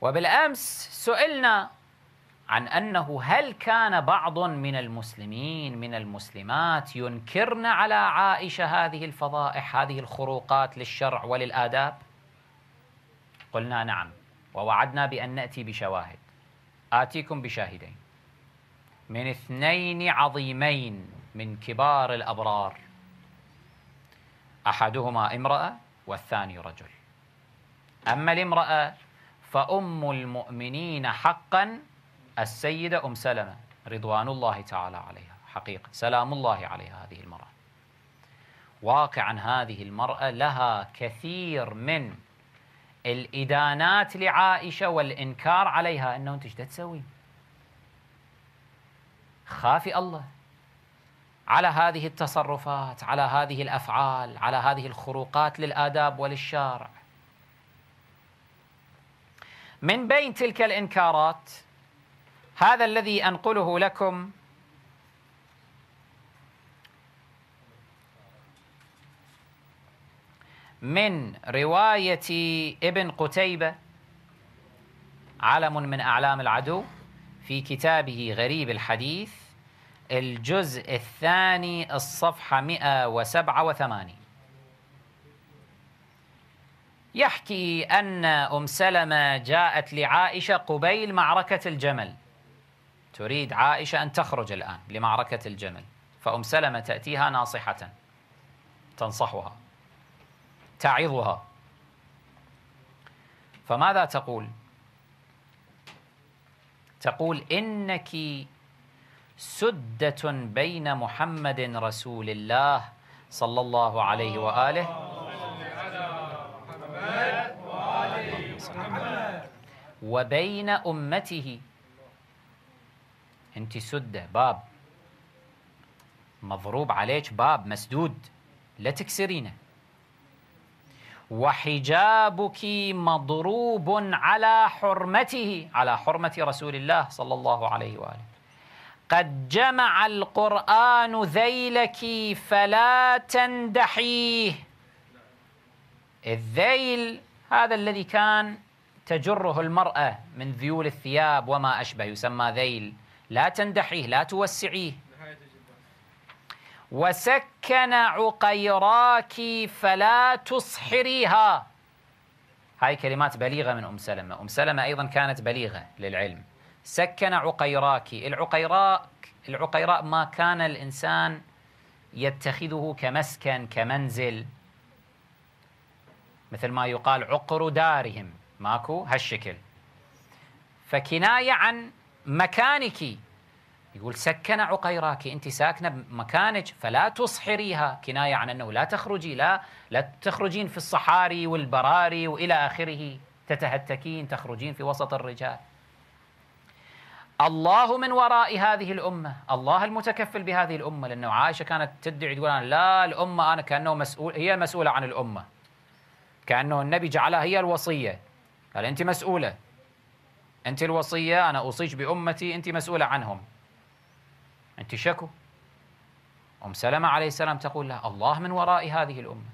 وبالامس سئلنا عن انه هل كان بعض من المسلمين من المسلمات ينكرن على عائشه هذه الفضائح هذه الخروقات للشرع وللاداب قلنا نعم ووعدنا بان ناتي بشواهد اتيكم بشاهدين من اثنين عظيمين من كبار الابرار احدهما امراه والثاني رجل اما الامراه فأم المؤمنين حقا السيدة أم سلمة رضوان الله تعالى عليها حقيقة سلام الله عليها هذه المرأة واقعا هذه المرأة لها كثير من الإدانات لعائشة والإنكار عليها أنه أنت ايش تسوي خافي الله على هذه التصرفات على هذه الأفعال على هذه الخروقات للآداب وللشارع من بين تلك الانكارات هذا الذي انقله لكم من روايه ابن قتيبه علم من اعلام العدو في كتابه غريب الحديث الجزء الثاني الصفحه 187 يحكي أن أم سلمة جاءت لعائشة قبيل معركة الجمل تريد عائشة أن تخرج الآن لمعركة الجمل فأم سلمة تأتيها ناصحة تنصحها تعظها فماذا تقول؟ تقول إنك سدة بين محمد رسول الله صلى الله عليه وآله وبين أمته أنت سدة باب مضروب عليك باب مسدود لا تكسرينه وحجابك مضروب على حرمته على حرمة رسول الله صلى الله عليه وآله قد جمع القرآن ذيلك فلا تندحيه الذيل هذا الذي كان تجره المرأة من ذيول الثياب وما أشبه يسمى ذيل لا تندحيه لا توسعيه وسكن عقيراك فلا تصحريها هاي كلمات بليغة من أم سلمة أم سلمة أيضا كانت بليغة للعلم سكن عقيراك العقيراء العقيراء ما كان الإنسان يتخذه كمسكن كمنزل مثل ما يقال عقر دارهم ماكو هالشكل فكناية عن مكانك يقول سكن عقيراك انت ساكنه بمكانك فلا تصحريها كنايه عن انه لا تخرجي لا لا تخرجين في الصحاري والبراري والى اخره تتهتكين تخرجين في وسط الرجال الله من وراء هذه الامه الله المتكفل بهذه الامه لانه عائشه كانت تدعي تقول انا لا الامه انا كانه مسؤول هي مسؤوله عن الامه كأنه النبي جعلها هي الوصية قال أنت مسؤولة أنت الوصية أنا أوصيك بأمتي أنت مسؤولة عنهم أنت شكو أم سلمة عليه السلام تقول لها الله من وراء هذه الأمة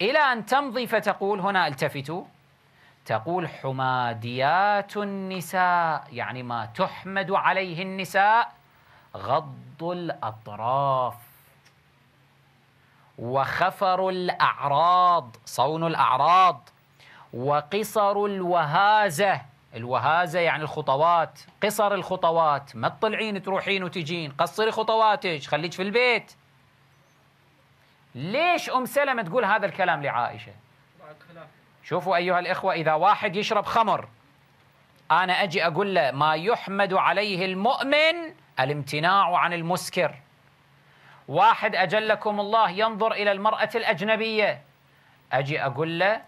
إلى أن تمضي فتقول هنا التفتوا تقول حماديات النساء يعني ما تحمد عليه النساء غض الأطراف وخفر الأعراض صون الأعراض وقصر الوهازة الوهازة يعني الخطوات قصر الخطوات ما تطلعين تروحين وتجين قصري خطواتك خليك في البيت ليش أم سلمة تقول هذا الكلام لعائشة شوفوا أيها الإخوة إذا واحد يشرب خمر أنا أجي أقول له ما يحمد عليه المؤمن الامتناع عن المسكر واحد أجلكم الله ينظر إلى المرأة الأجنبية أجي أقول له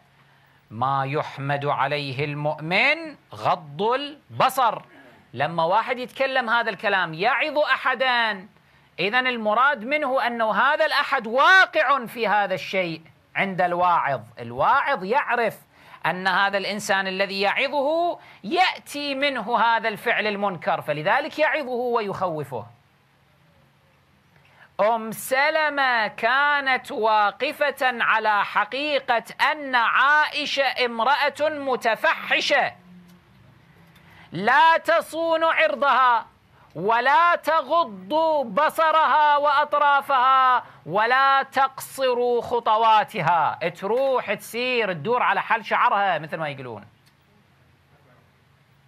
ما يحمد عليه المؤمن غض البصر لما واحد يتكلم هذا الكلام يعظ أحدا إذا المراد منه أنه هذا الأحد واقع في هذا الشيء عند الواعظ الواعظ يعرف أن هذا الإنسان الذي يعظه يأتي منه هذا الفعل المنكر فلذلك يعظه ويخوفه أم سلمة كانت واقفة على حقيقة أن عائشة امرأة متفحشة لا تصون عرضها ولا تغض بصرها وأطرافها ولا تقصر خطواتها تروح تسير تدور على حل شعرها مثل ما يقولون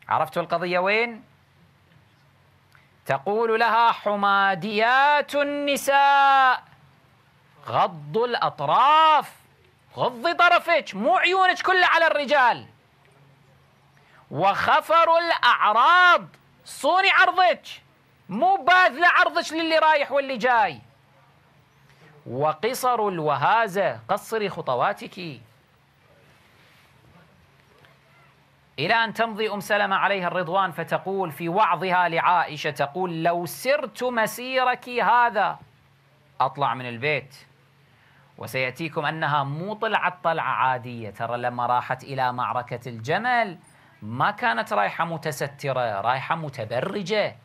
عرفتوا القضية وين؟ تقول لها حماديات النساء غض الأطراف غضي طرفك مو عيونك كلها على الرجال وخفر الأعراض صوني عرضك مو باذلة عرضك للي رايح واللي جاي وقصر الوهازة قصري خطواتك إلى أن تمضي أم سلمة عليها الرضوان فتقول في وعظها لعائشة تقول لو سرت مسيرك هذا أطلع من البيت وسيأتيكم أنها مو طلعت طلعة عادية ترى لما راحت إلى معركة الجمل ما كانت رايحة متسترة رايحة متبرجة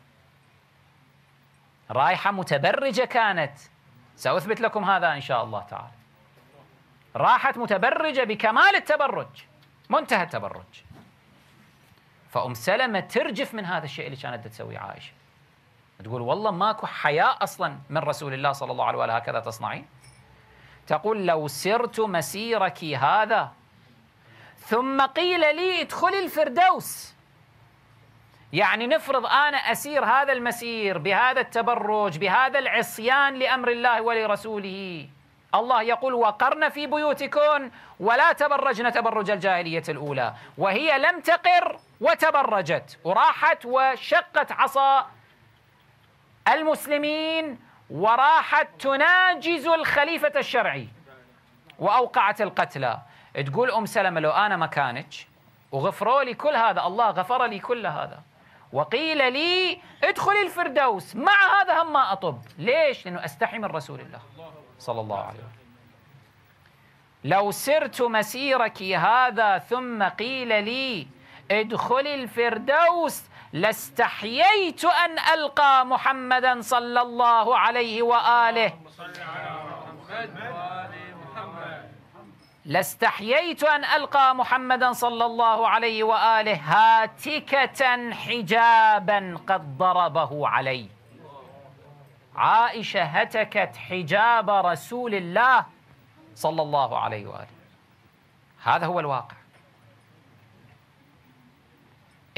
رايحة متبرجة كانت سأثبت لكم هذا إن شاء الله تعالى راحت متبرجة بكمال التبرج منتهى التبرج فأم سلمة ترجف من هذا الشيء اللي كانت تسويه عائشة تقول والله ماكو حياء أصلا من رسول الله صلى الله عليه وآله هكذا تصنعين تقول لو سرت مسيرك هذا ثم قيل لي ادخلي الفردوس يعني نفرض انا اسير هذا المسير بهذا التبرج بهذا العصيان لامر الله ولرسوله الله يقول وقرن في بيوتكن ولا تبرجن تبرج الجاهليه الاولى وهي لم تقر وتبرجت وراحت وشقت عصا المسلمين وراحت تناجز الخليفة الشرعي وأوقعت القتلى تقول أم سلمة لو أنا مكانك وغفروا لي كل هذا الله غفر لي كل هذا وقيل لي ادخلي الفردوس مع هذا هم ما أطب ليش؟ لأنه أستحي من رسول الله صلى الله عليه وسلم لو سرت مسيرك هذا ثم قيل لي ادخل الفردوس لاستحييت أن ألقى محمدا صلى الله عليه وآله لاستحييت أن ألقى محمدا صلى الله عليه وآله هاتكة حجابا قد ضربه علي عائشة هتكت حجاب رسول الله صلى الله عليه وآله هذا هو الواقع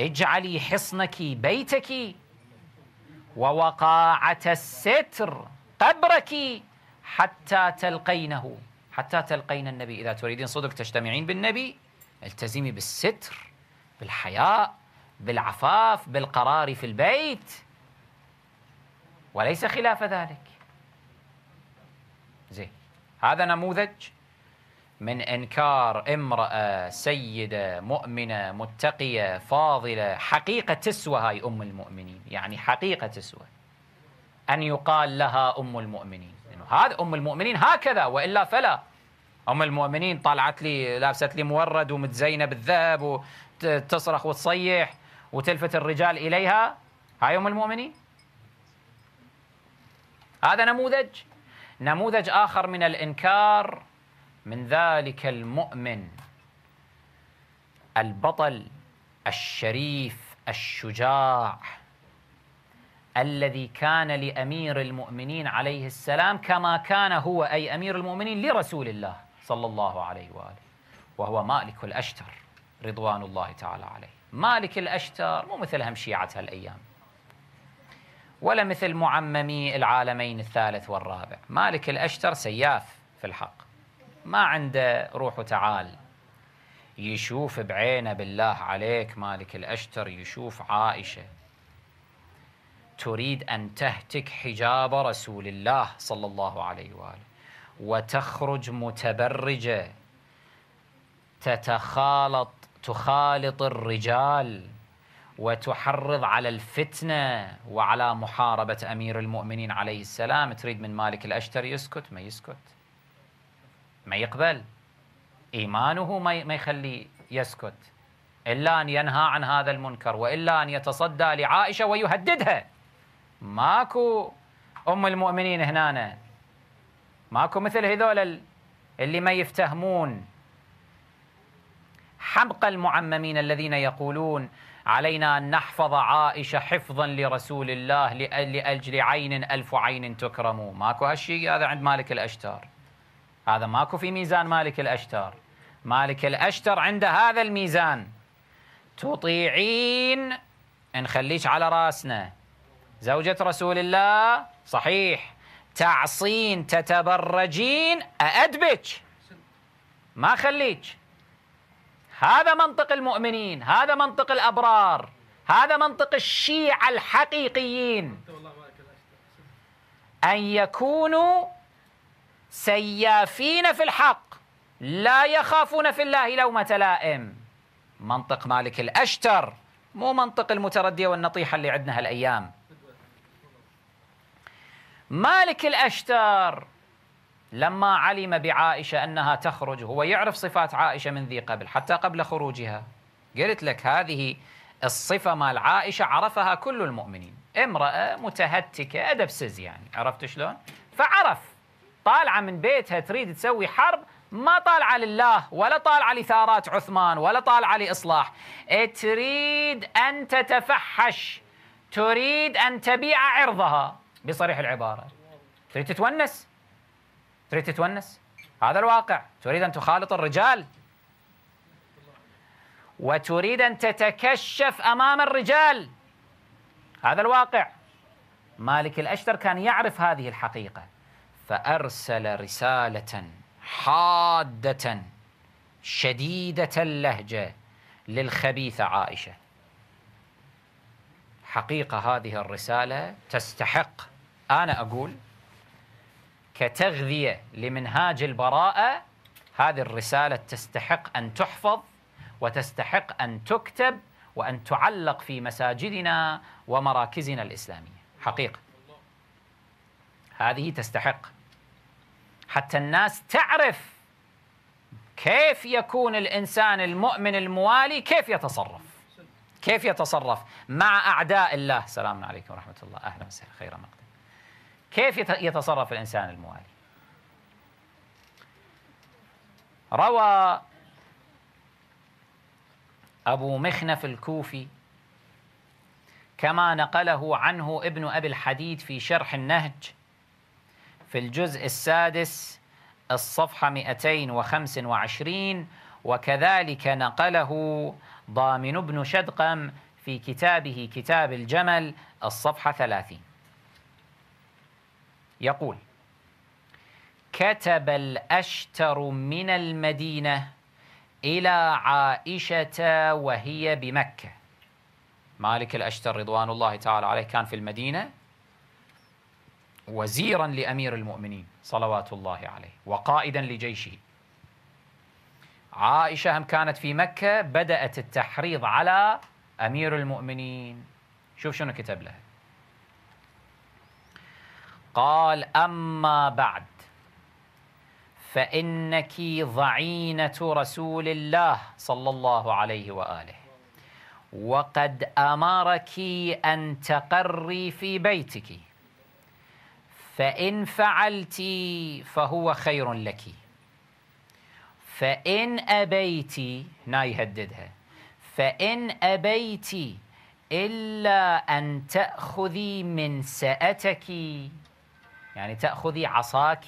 اجعلي حصنك بيتك ووقاعة الستر قبرك حتى تلقينه حتى تلقين النبي إذا تريدين صدق تجتمعين بالنبي التزمي بالستر بالحياء بالعفاف بالقرار في البيت وليس خلاف ذلك زين هذا نموذج من إنكار امرأة سيدة مؤمنة متقية فاضلة حقيقة تسوى هاي أم المؤمنين يعني حقيقة تسوى أن يقال لها أم المؤمنين يعني هذا أم المؤمنين هكذا وإلا فلا أم المؤمنين طلعت لي لابست لي مورد ومتزينة بالذهب وتصرخ وتصيح وتلفت الرجال إليها هاي أم المؤمنين هذا نموذج نموذج آخر من الإنكار من ذلك المؤمن البطل الشريف الشجاع الذي كان لامير المؤمنين عليه السلام كما كان هو اي امير المؤمنين لرسول الله صلى الله عليه واله وهو مالك الاشتر رضوان الله تعالى عليه مالك الاشتر مو مثل هم شيعه هالايام ولا مثل معممي العالمين الثالث والرابع مالك الاشتر سياف في الحق ما عنده روح وتعال يشوف بعينه بالله عليك مالك الأشتر يشوف عائشة تريد أن تهتك حجاب رسول الله صلى الله عليه وآله وتخرج متبرجة تتخالط تخالط الرجال وتحرض على الفتنة وعلى محاربة أمير المؤمنين عليه السلام تريد من مالك الأشتر يسكت ما يسكت ما يقبل إيمانه ما يخليه يسكت إلا أن ينهى عن هذا المنكر وإلا أن يتصدى لعائشة ويهددها ماكو أم المؤمنين هنا ماكو مثل هذول اللي ما يفتهمون حمق المعممين الذين يقولون علينا أن نحفظ عائشة حفظا لرسول الله لأجل عين ألف عين تكرم ماكو هالشيء هذا عند مالك الأشتار هذا ماكو في ميزان مالك الأشتر مالك الأشتر عند هذا الميزان تطيعين نخليك على راسنا زوجة رسول الله صحيح تعصين تتبرجين أأدبك ما خليك هذا منطق المؤمنين هذا منطق الأبرار هذا منطق الشيعة الحقيقيين أن يكونوا سيافين في الحق لا يخافون في الله لومة لائم منطق مالك الأشتر مو منطق المتردية والنطيحة اللي عندنا هالأيام مالك الأشتر لما علم بعائشة أنها تخرج هو يعرف صفات عائشة من ذي قبل حتى قبل خروجها قلت لك هذه الصفة مال عائشة عرفها كل المؤمنين امرأة متهتكة أدبسز يعني عرفت شلون فعرف طالعه من بيتها تريد تسوي حرب ما طالعه لله ولا طالعه لثارات عثمان ولا طالعه لاصلاح إيه، تريد ان تتفحش تريد ان تبيع عرضها بصريح العباره تريد تتونس تريد تتونس هذا الواقع تريد ان تخالط الرجال وتريد ان تتكشف امام الرجال هذا الواقع مالك الاشتر كان يعرف هذه الحقيقه فأرسل رسالة حادة شديدة اللهجة للخبيثة عائشة حقيقة هذه الرسالة تستحق أنا أقول كتغذية لمنهاج البراءة هذه الرسالة تستحق أن تحفظ وتستحق أن تكتب وأن تعلق في مساجدنا ومراكزنا الإسلامية حقيقة هذه تستحق حتى الناس تعرف كيف يكون الانسان المؤمن الموالي كيف يتصرف كيف يتصرف مع اعداء الله سلام عليكم ورحمه الله اهلا وسهلا خير مقدم كيف يتصرف الانسان الموالي روى ابو مخنف الكوفي كما نقله عنه ابن ابي الحديد في شرح النهج في الجزء السادس الصفحة 225 وكذلك نقله ضامن بن شدقم في كتابه كتاب الجمل الصفحة 30 يقول كتب الأشتر من المدينة إلى عائشة وهي بمكة مالك الأشتر رضوان الله تعالى عليه كان في المدينة وزيرا لامير المؤمنين صلوات الله عليه وقائدا لجيشه عائشه هم كانت في مكه بدات التحريض على امير المؤمنين شوف شنو كتب لها قال اما بعد فانك ضعينه رسول الله صلى الله عليه واله وقد امرك ان تقري في بيتك فإن فعلت فهو خير لك فإن أبيت هنا يهددها فإن أبيت إلا أن تأخذي من سأتك يعني تأخذي عصاك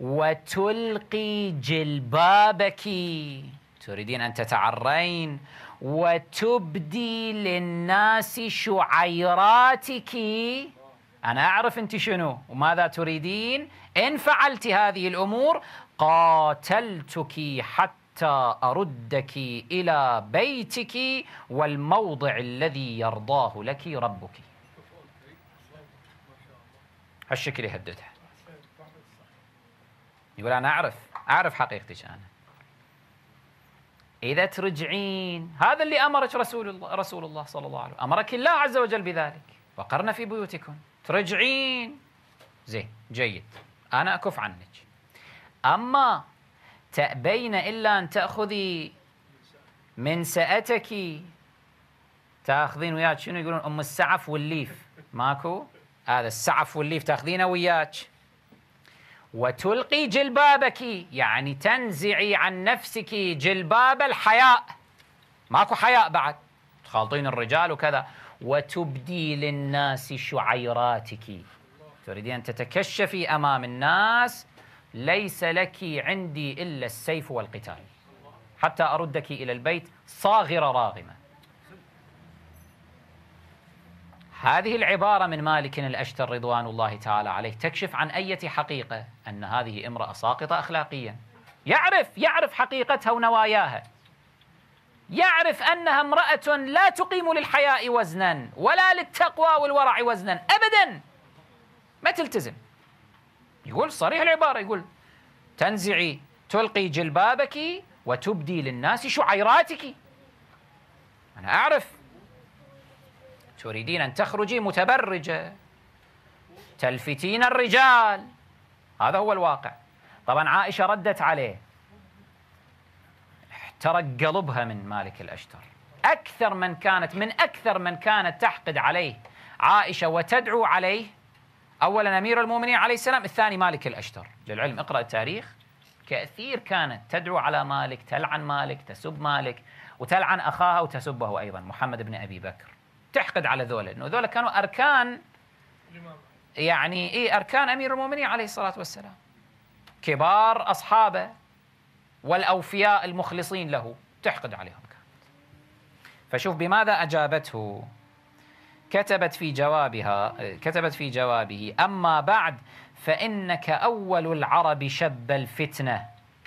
وتلقي جلبابك تريدين أن تتعرين وتبدي للناس شعيراتك أنا أعرف أنت شنو وماذا تريدين إن فعلت هذه الأمور قاتلتك حتى أردك إلى بيتك والموضع الذي يرضاه لك ربك هالشكل يهددها يقول أنا أعرف أعرف حقيقتك أنا إذا ترجعين هذا اللي أمرك رسول الله, رسول الله صلى الله عليه وسلم أمرك الله عز وجل بذلك وقرنا في بيوتكن ترجعين زين جيد أنا أكف عنك أما تأبين إلا أن تأخذي من سأتك تاخذين وياك شنو يقولون أم السعف والليف ماكو هذا السعف والليف تاخذينه وياك وتلقي جلبابك يعني تنزعي عن نفسك جلباب الحياء ماكو حياء بعد تخالطين الرجال وكذا وتبدي للناس شعيراتك تريدين أن تتكشفي أمام الناس ليس لك عندي إلا السيف والقتال حتى أردك إلى البيت صاغرة راغمة هذه العبارة من مالك الأشتر رضوان الله تعالى عليه تكشف عن أية حقيقة أن هذه امرأة ساقطة أخلاقيا يعرف يعرف حقيقتها ونواياها يعرف أنها امرأة لا تقيم للحياء وزنا ولا للتقوى والورع وزنا أبدا ما تلتزم يقول صريح العبارة يقول تنزعي تلقي جلبابك وتبدي للناس شعيراتك أنا أعرف تريدين أن تخرجي متبرجة تلفتين الرجال هذا هو الواقع طبعا عائشة ردت عليه ترى قلبها من مالك الأشتر أكثر من كانت من أكثر من كانت تحقد عليه عائشة وتدعو عليه أولا أمير المؤمنين عليه السلام الثاني مالك الأشتر للعلم اقرأ التاريخ كثير كانت تدعو على مالك تلعن مالك تسب مالك وتلعن أخاها وتسبه أيضا محمد بن أبي بكر تحقد على ذولا إنه ذولا كانوا أركان يعني إيه أركان أمير المؤمنين عليه الصلاة والسلام كبار أصحابه والأوفياء المخلصين له تحقد عليهم فشوف بماذا أجابته كتبت في جوابها كتبت في جوابه أما بعد فإنك أول العرب شب الفتنة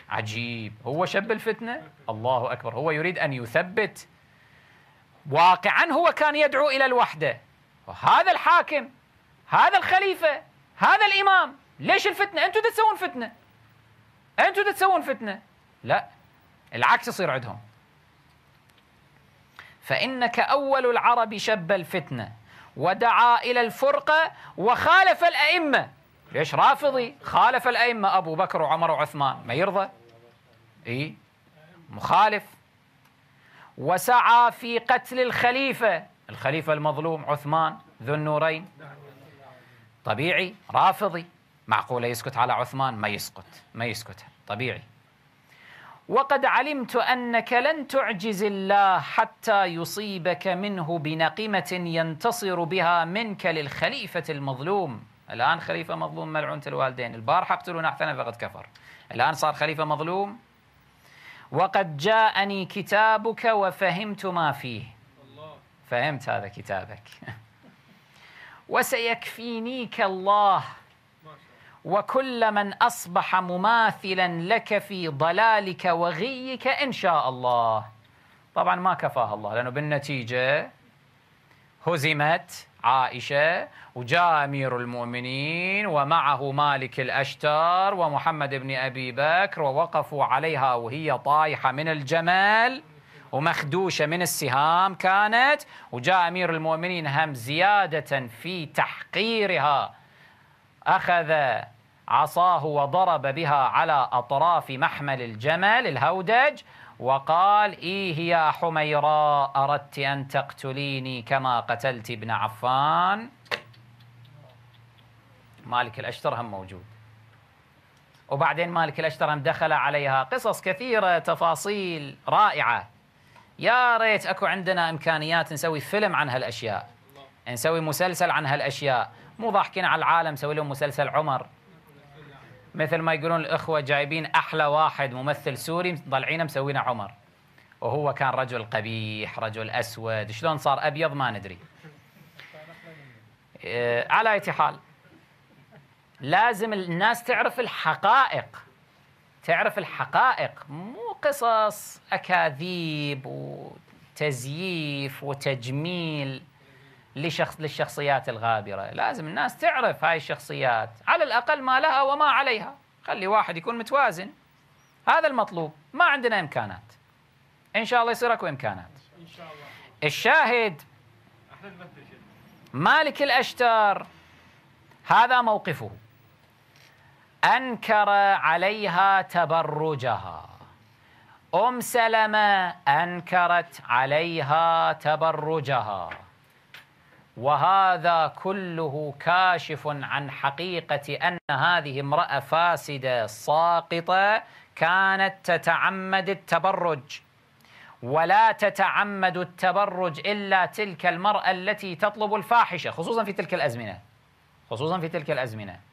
عجيب هو شب الفتنة الله أكبر هو يريد أن يثبت واقعا هو كان يدعو إلى الوحدة هذا الحاكم هذا الخليفة هذا الإمام ليش الفتنة أنتم تسوون فتنة أنتم تسوون فتنة لا العكس يصير عندهم فإنك أول العرب شب الفتنة ودعا إلى الفرقة وخالف الأئمة ليش رافضي خالف الأئمة أبو بكر وعمر وعثمان ما يرضى إيه مخالف وسعى في قتل الخليفة الخليفة المظلوم عثمان ذو النورين طبيعي رافضي معقولة يسكت على عثمان ما يسكت ما يسكت طبيعي وقد علمت انك لن تعجز الله حتى يصيبك منه بنقمه ينتصر بها منك للخليفه المظلوم الان خليفه مظلوم ملعون الوالدين البارحه اقتلونا احسن فقد كفر الان صار خليفه مظلوم وقد جاءني كتابك وفهمت ما فيه فهمت هذا كتابك وسيكفينيك الله وكل من أصبح مماثلا لك في ضلالك وغيك إن شاء الله طبعا ما كفاها الله لأنه بالنتيجة هزمت عائشة وجاء أمير المؤمنين ومعه مالك الأشتر ومحمد بن أبي بكر ووقفوا عليها وهي طايحة من الجمل ومخدوشة من السهام كانت وجاء أمير المؤمنين هم زيادة في تحقيرها أخذ عصاه وضرب بها على أطراف محمل الجمل الهودج وقال إيه يا حميراء أردت أن تقتليني كما قتلت ابن عفان مالك الأشتر هم موجود وبعدين مالك الأشتر هم دخل عليها قصص كثيرة تفاصيل رائعة يا ريت أكو عندنا إمكانيات نسوي فيلم عن هالأشياء نسوي مسلسل عن هالأشياء مو ضاحكين على العالم سوي لهم مسلسل عمر مثل ما يقولون الاخوه جايبين احلى واحد ممثل سوري مطلعينه مسوينه عمر وهو كان رجل قبيح رجل اسود شلون صار ابيض ما ندري آه، على اي حال لازم الناس تعرف الحقائق تعرف الحقائق مو قصص اكاذيب وتزييف وتجميل لشخص للشخصيات الغابرة لازم الناس تعرف هاي الشخصيات على الأقل ما لها وما عليها خلي واحد يكون متوازن هذا المطلوب ما عندنا إمكانات إن شاء الله يصير أكو إمكانات إن شاء الله الشاهد مالك الأشتر هذا موقفه أنكر عليها تبرجها أم سلمة أنكرت عليها تبرجها وهذا كله كاشف عن حقيقة أن هذه امرأة فاسدة ساقطة كانت تتعمد التبرج ولا تتعمد التبرج إلا تلك المرأة التي تطلب الفاحشة خصوصا في تلك الأزمنة خصوصا في تلك الأزمنة